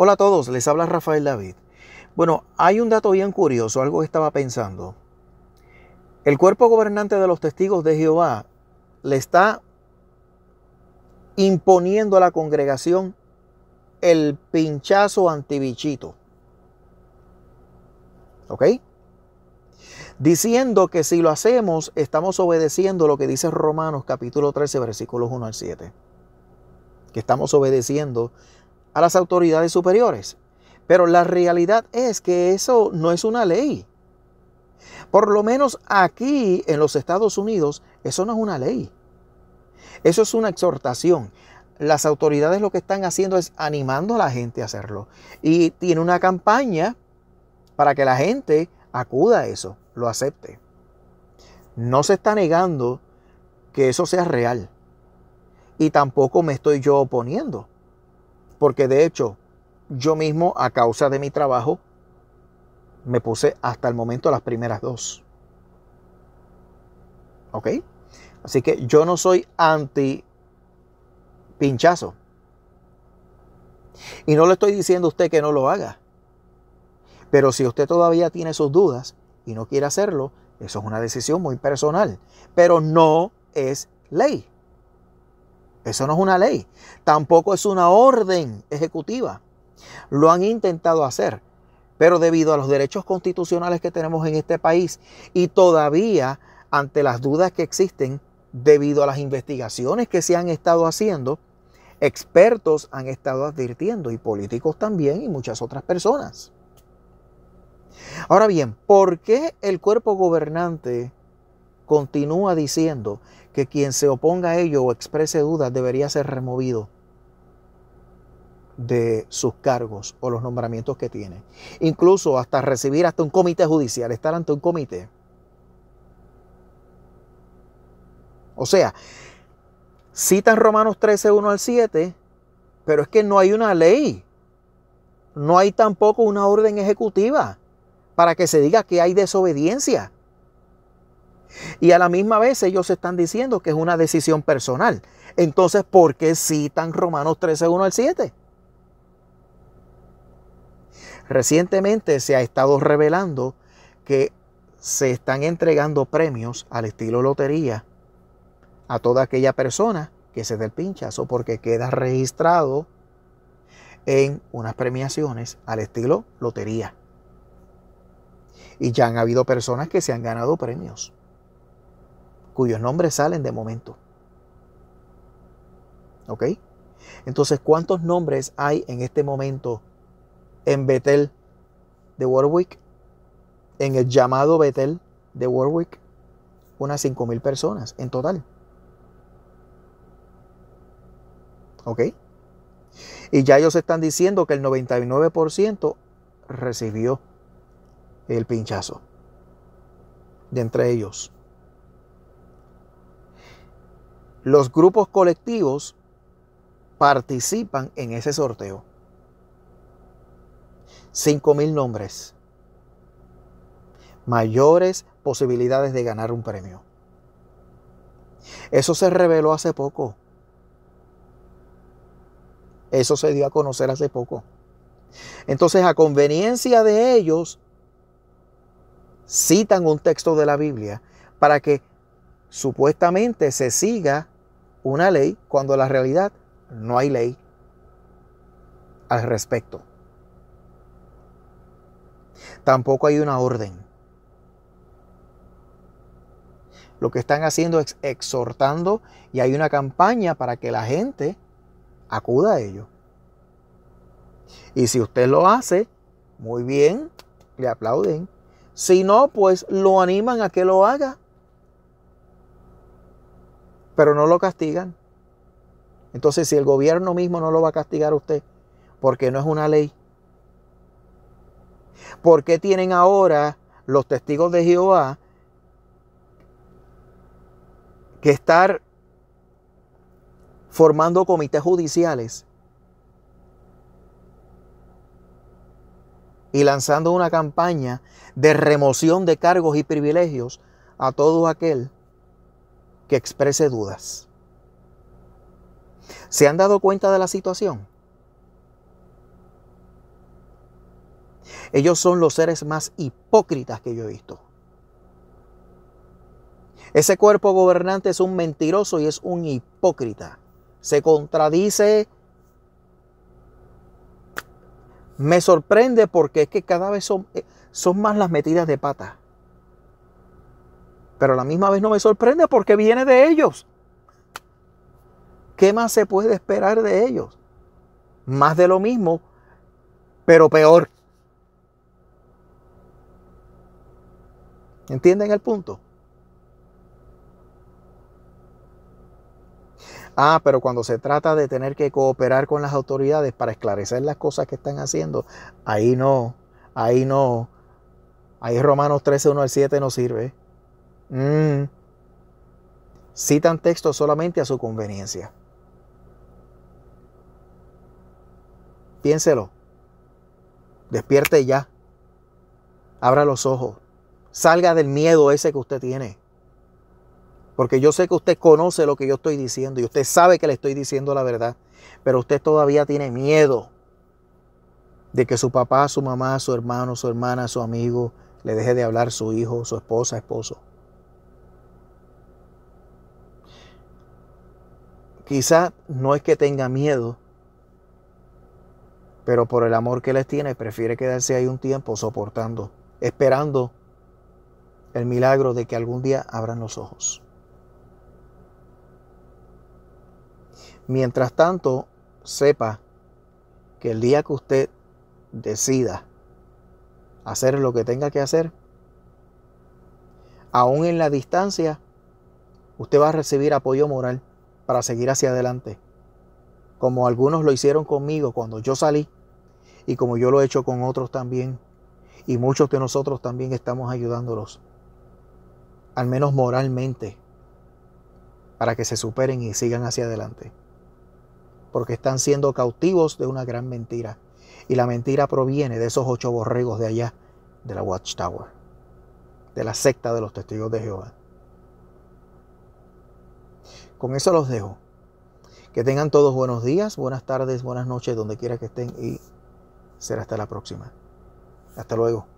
Hola a todos, les habla Rafael David. Bueno, hay un dato bien curioso, algo que estaba pensando. El cuerpo gobernante de los testigos de Jehová le está imponiendo a la congregación el pinchazo antibichito. ¿Ok? Diciendo que si lo hacemos, estamos obedeciendo lo que dice Romanos capítulo 13, versículos 1 al 7. Que estamos obedeciendo a las autoridades superiores. Pero la realidad es que eso no es una ley. Por lo menos aquí en los Estados Unidos, eso no es una ley. Eso es una exhortación. Las autoridades lo que están haciendo es animando a la gente a hacerlo. Y tiene una campaña para que la gente acuda a eso, lo acepte. No se está negando que eso sea real. Y tampoco me estoy yo oponiendo porque de hecho yo mismo a causa de mi trabajo me puse hasta el momento las primeras dos. ¿Ok? Así que yo no soy anti pinchazo. Y no le estoy diciendo a usted que no lo haga. Pero si usted todavía tiene sus dudas y no quiere hacerlo, eso es una decisión muy personal. Pero no es ley. Eso no es una ley, tampoco es una orden ejecutiva. Lo han intentado hacer, pero debido a los derechos constitucionales que tenemos en este país y todavía ante las dudas que existen debido a las investigaciones que se han estado haciendo, expertos han estado advirtiendo y políticos también y muchas otras personas. Ahora bien, ¿por qué el cuerpo gobernante continúa diciendo que quien se oponga a ello o exprese dudas debería ser removido de sus cargos o los nombramientos que tiene. Incluso hasta recibir hasta un comité judicial, estar ante un comité. O sea, citan Romanos 13, 1 al 7, pero es que no hay una ley. No hay tampoco una orden ejecutiva para que se diga que hay desobediencia. Y a la misma vez ellos están diciendo que es una decisión personal. Entonces, ¿por qué citan Romanos 13, 1 al 7? Recientemente se ha estado revelando que se están entregando premios al estilo lotería a toda aquella persona que se dé el pinchazo porque queda registrado en unas premiaciones al estilo lotería. Y ya han habido personas que se han ganado premios cuyos nombres salen de momento. ¿Ok? Entonces, ¿cuántos nombres hay en este momento en Betel de Warwick? En el llamado Betel de Warwick, unas 5.000 personas en total. ¿Ok? Y ya ellos están diciendo que el 99% recibió el pinchazo de entre ellos. los grupos colectivos participan en ese sorteo. 5.000 nombres. Mayores posibilidades de ganar un premio. Eso se reveló hace poco. Eso se dio a conocer hace poco. Entonces, a conveniencia de ellos, citan un texto de la Biblia para que supuestamente se siga una ley cuando la realidad no hay ley al respecto. Tampoco hay una orden. Lo que están haciendo es exhortando y hay una campaña para que la gente acuda a ello. Y si usted lo hace, muy bien, le aplauden. Si no, pues lo animan a que lo haga pero no lo castigan. Entonces, si el gobierno mismo no lo va a castigar a usted, porque no es una ley, ¿por qué tienen ahora los testigos de Jehová que estar formando comités judiciales y lanzando una campaña de remoción de cargos y privilegios a todo aquel que exprese dudas. ¿Se han dado cuenta de la situación? Ellos son los seres más hipócritas que yo he visto. Ese cuerpo gobernante es un mentiroso y es un hipócrita. Se contradice. Me sorprende porque es que cada vez son, eh, son más las metidas de pata. Pero a la misma vez no me sorprende porque viene de ellos. ¿Qué más se puede esperar de ellos? Más de lo mismo, pero peor. ¿Entienden el punto? Ah, pero cuando se trata de tener que cooperar con las autoridades para esclarecer las cosas que están haciendo, ahí no, ahí no. Ahí Romanos 13, 1 al 7 no sirve. Mm. Citan textos solamente a su conveniencia. Piénselo. Despierte ya. Abra los ojos. Salga del miedo ese que usted tiene. Porque yo sé que usted conoce lo que yo estoy diciendo y usted sabe que le estoy diciendo la verdad. Pero usted todavía tiene miedo de que su papá, su mamá, su hermano, su hermana, su amigo le deje de hablar, su hijo, su esposa, esposo. Quizá no es que tenga miedo, pero por el amor que les tiene, prefiere quedarse ahí un tiempo soportando, esperando el milagro de que algún día abran los ojos. Mientras tanto, sepa que el día que usted decida hacer lo que tenga que hacer, aún en la distancia, usted va a recibir apoyo moral para seguir hacia adelante, como algunos lo hicieron conmigo cuando yo salí y como yo lo he hecho con otros también, y muchos de nosotros también estamos ayudándolos, al menos moralmente, para que se superen y sigan hacia adelante, porque están siendo cautivos de una gran mentira, y la mentira proviene de esos ocho borregos de allá, de la Watchtower, de la secta de los testigos de Jehová. Con eso los dejo. Que tengan todos buenos días, buenas tardes, buenas noches, donde quiera que estén y será hasta la próxima. Hasta luego.